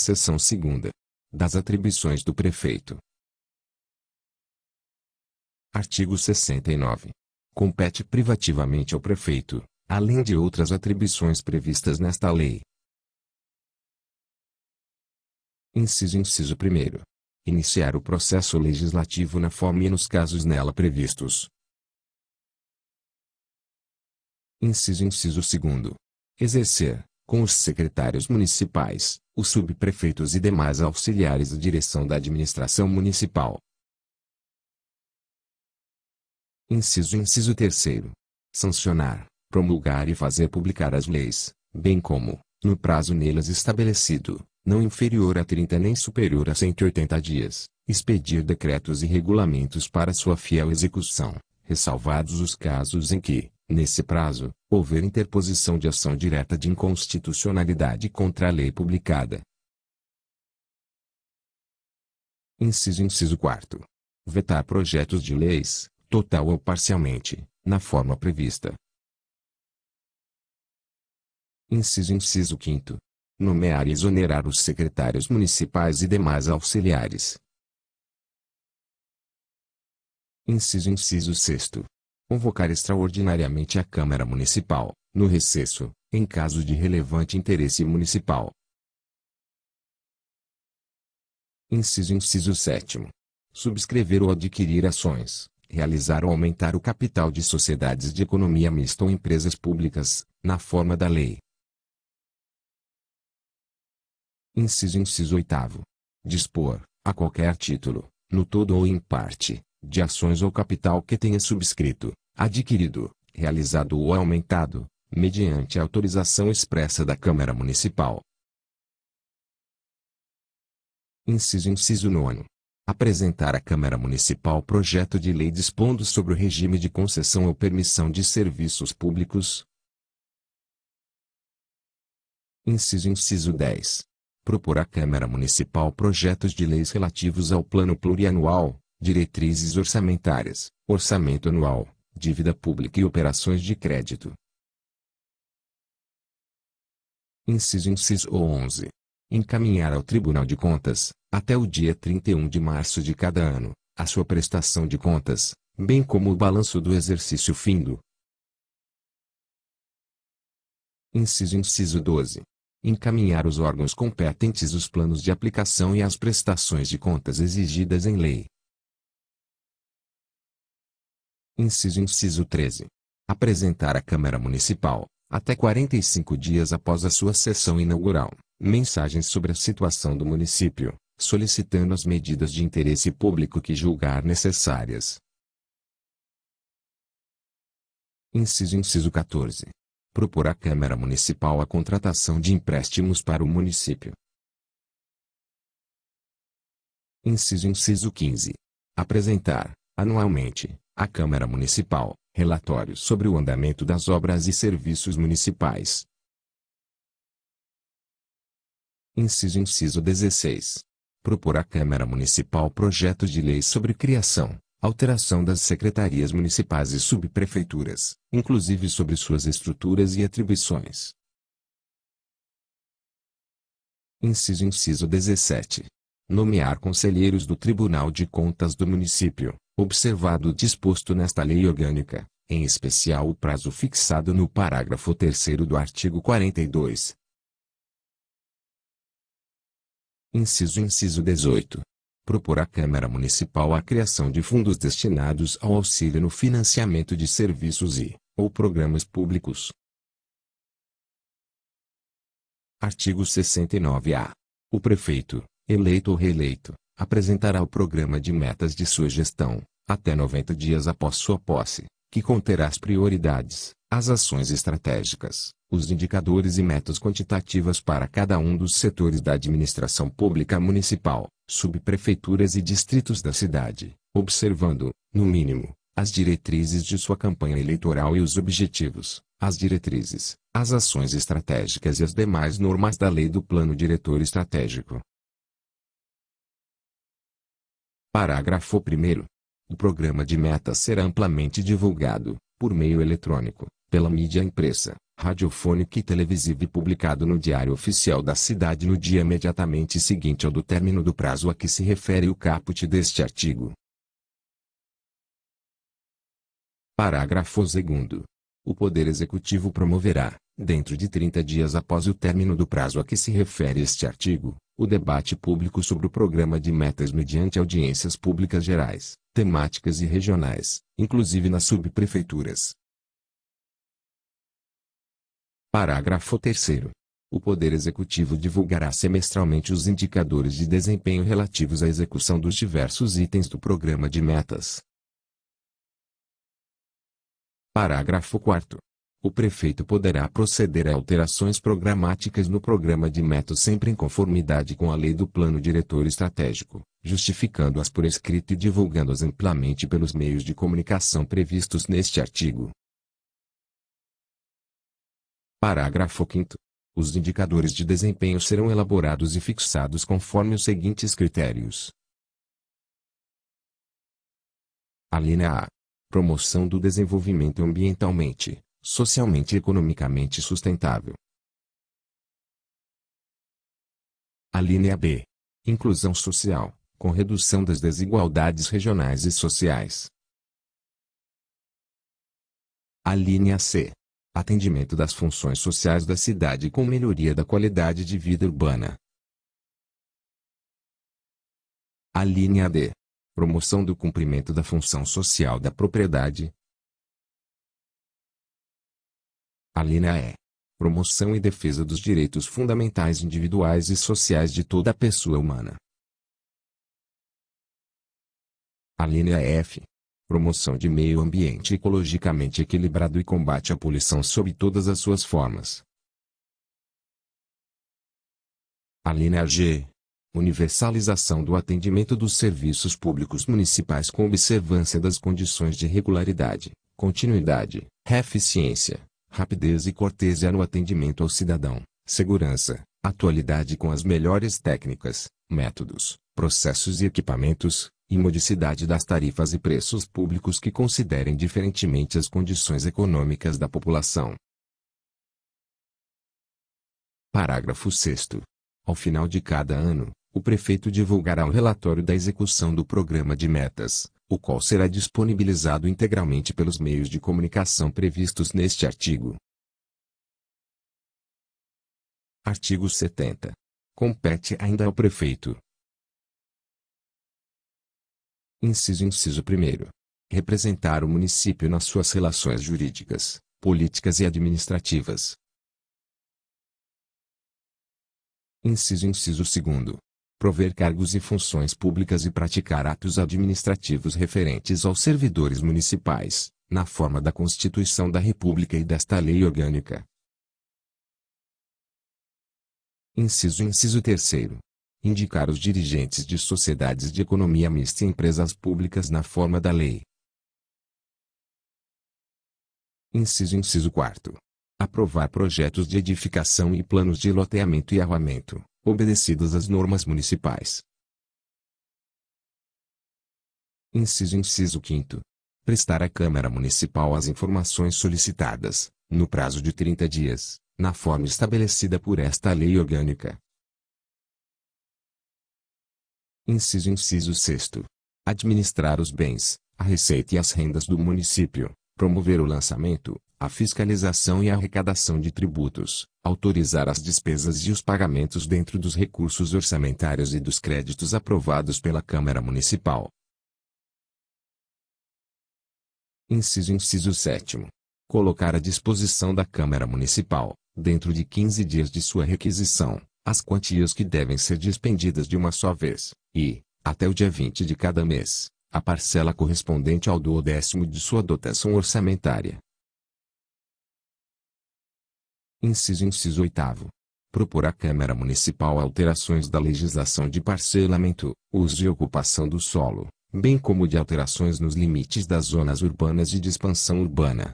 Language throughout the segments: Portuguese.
Seção 2. Das atribuições do prefeito. Artigo 69. Compete privativamente ao prefeito, além de outras atribuições previstas nesta lei. Inciso inciso 1 iniciar o processo legislativo na forma e nos casos nela previstos. Inciso inciso segundo. Exercer, com os secretários municipais, os subprefeitos e demais auxiliares da direção da administração municipal. Inciso Inciso terceiro. Sancionar, promulgar e fazer publicar as leis, bem como, no prazo nelas estabelecido, não inferior a 30 nem superior a 180 dias, expedir decretos e regulamentos para sua fiel execução, ressalvados os casos em que, Nesse prazo, houver interposição de ação direta de inconstitucionalidade contra a lei publicada. Inciso inciso 4. Vetar projetos de leis, total ou parcialmente, na forma prevista. Inciso inciso 5 nomear e exonerar os secretários municipais e demais auxiliares. Inciso inciso 6 convocar extraordinariamente a Câmara Municipal, no recesso, em caso de relevante interesse municipal. Inciso Inciso 7. Subscrever ou adquirir ações, realizar ou aumentar o capital de sociedades de economia mista ou empresas públicas, na forma da lei. Inciso Inciso 8. Dispor, a qualquer título, no todo ou em parte, de ações ou capital que tenha subscrito, adquirido, realizado ou aumentado, mediante autorização expressa da Câmara Municipal. Inciso Inciso 9. Apresentar à Câmara Municipal projeto de lei dispondo sobre o regime de concessão ou permissão de serviços públicos. Inciso Inciso 10. Propor à Câmara Municipal projetos de leis relativos ao Plano Plurianual, diretrizes orçamentárias, orçamento anual, dívida pública e operações de crédito. Inciso inciso 11. Encaminhar ao Tribunal de Contas, até o dia 31 de março de cada ano, a sua prestação de contas, bem como o balanço do exercício findo. Inciso inciso 12. Encaminhar os órgãos competentes os planos de aplicação e as prestações de contas exigidas em lei, Inciso Inciso 13. Apresentar à Câmara Municipal, até 45 dias após a sua sessão inaugural, mensagens sobre a situação do município, solicitando as medidas de interesse público que julgar necessárias. Inciso Inciso 14. Propor à Câmara Municipal a contratação de empréstimos para o município. Inciso Inciso 15. Apresentar, anualmente, à Câmara Municipal, relatório sobre o andamento das obras e serviços municipais. Inciso Inciso 16. Propor à Câmara Municipal projeto de lei sobre criação, alteração das secretarias municipais e subprefeituras, inclusive sobre suas estruturas e atribuições. Inciso Inciso 17. Nomear conselheiros do Tribunal de Contas do município, Observado o disposto nesta lei orgânica, em especial o prazo fixado no parágrafo 3 do artigo 42. Inciso inciso 18. Propor à Câmara Municipal a criação de fundos destinados ao auxílio no financiamento de serviços e, ou programas públicos. Artigo 69-A. O prefeito, eleito ou reeleito, apresentará o programa de metas de sua gestão, até 90 dias após sua posse, que conterá as prioridades, as ações estratégicas, os indicadores e metas quantitativas para cada um dos setores da administração pública municipal, subprefeituras e distritos da cidade, observando, no mínimo, as diretrizes de sua campanha eleitoral e os objetivos, as diretrizes, as ações estratégicas e as demais normas da lei do plano diretor estratégico. Parágrafo 1 o programa de metas será amplamente divulgado, por meio eletrônico, pela mídia impressa, radiofônica e televisiva e publicado no Diário Oficial da Cidade no dia imediatamente seguinte ao do término do prazo a que se refere o caput deste artigo. Parágrafo 2. O Poder Executivo promoverá, dentro de 30 dias após o término do prazo a que se refere este artigo, o debate público sobre o programa de metas mediante audiências públicas gerais, temáticas e regionais, inclusive nas subprefeituras. Parágrafo 3 o Poder Executivo divulgará semestralmente os indicadores de desempenho relativos à execução dos diversos itens do programa de metas. Parágrafo 4 o prefeito poderá proceder a alterações programáticas no programa de metas sempre em conformidade com a lei do Plano Diretor Estratégico, justificando-as por escrito e divulgando-as amplamente pelos meios de comunicação previstos neste artigo. Parágrafo 5 Os indicadores de desempenho serão elaborados e fixados conforme os seguintes critérios. Alínea A. Promoção do desenvolvimento ambientalmente socialmente e economicamente sustentável. A linha B. Inclusão social, com redução das desigualdades regionais e sociais. A linha C. Atendimento das funções sociais da cidade com melhoria da qualidade de vida urbana. A linha D. Promoção do cumprimento da função social da propriedade, A linha é promoção e defesa dos direitos fundamentais individuais e sociais de toda a pessoa humana. A linha é F promoção de meio ambiente ecologicamente equilibrado e combate à poluição sob todas as suas formas. A linha é G. Universalização do atendimento dos serviços públicos municipais com observância das condições de regularidade, continuidade, eficiência, rapidez e cortesia no atendimento ao cidadão, segurança, atualidade com as melhores técnicas, métodos, processos e equipamentos, e modicidade das tarifas e preços públicos que considerem diferentemente as condições econômicas da população. Parágrafo 6. Ao final de cada ano, o prefeito divulgará o relatório da execução do programa de metas, o qual será disponibilizado integralmente pelos meios de comunicação previstos neste artigo. Artigo 70. Compete ainda ao prefeito. Inciso inciso primeiro. Representar o município nas suas relações jurídicas, políticas e administrativas. Inciso inciso segundo prover cargos e funções públicas e praticar atos administrativos referentes aos servidores municipais, na forma da Constituição da República e desta Lei Orgânica. Inciso Inciso terceiro. Indicar os dirigentes de sociedades de economia mista e empresas públicas na forma da lei. Inciso Inciso quarto. Aprovar projetos de edificação e planos de loteamento e arruamento, obedecidas as normas municipais. Inciso inciso 5 Prestar à Câmara Municipal as informações solicitadas, no prazo de 30 dias, na forma estabelecida por esta lei orgânica. Inciso inciso 6 Administrar os bens, a receita e as rendas do município, promover o lançamento, a fiscalização e a arrecadação de tributos, autorizar as despesas e os pagamentos dentro dos recursos orçamentários e dos créditos aprovados pela Câmara Municipal. Inciso inciso 7. Colocar à disposição da Câmara Municipal, dentro de 15 dias de sua requisição, as quantias que devem ser dispendidas de uma só vez, e, até o dia 20 de cada mês, a parcela correspondente ao duodécimo de sua dotação orçamentária Inciso inciso 8 Propor à Câmara Municipal alterações da legislação de parcelamento, uso e ocupação do solo, bem como de alterações nos limites das zonas urbanas e de expansão urbana.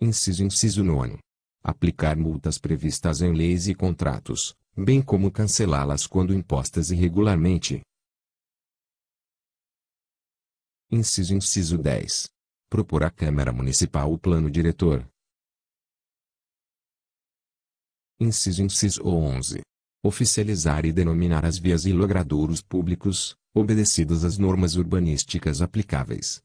Inciso inciso nono. Aplicar multas previstas em leis e contratos, bem como cancelá-las quando impostas irregularmente. Inciso inciso 10 propor à Câmara Municipal o plano diretor. Inciso inciso 11. Oficializar e denominar as vias e logradouros públicos, obedecidas às normas urbanísticas aplicáveis.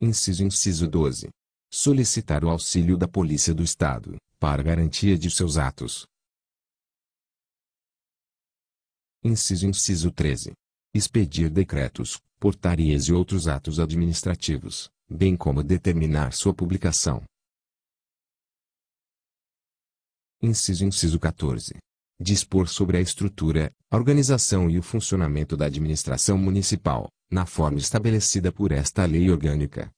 Inciso inciso 12. Solicitar o auxílio da Polícia do Estado, para garantia de seus atos. Inciso inciso 13. Expedir decretos, portarias e outros atos administrativos, bem como determinar sua publicação. Inciso Inciso 14. Dispor sobre a estrutura, a organização e o funcionamento da administração municipal, na forma estabelecida por esta lei orgânica.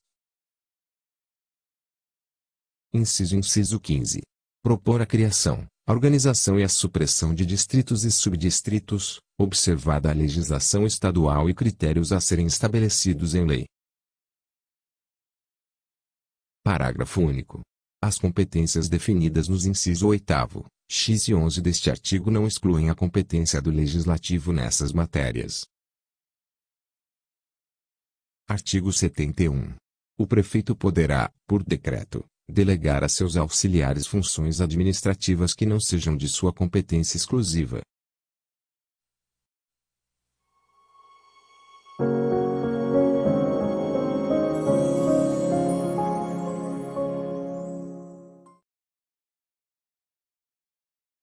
Inciso Inciso 15. Propor a criação, a organização e a supressão de distritos e subdistritos, observada a legislação estadual e critérios a serem estabelecidos em lei. Parágrafo único. As competências definidas nos inciso 8, x e 11 deste artigo não excluem a competência do legislativo nessas matérias. Artigo 71. O prefeito poderá, por decreto, delegar a seus auxiliares funções administrativas que não sejam de sua competência exclusiva,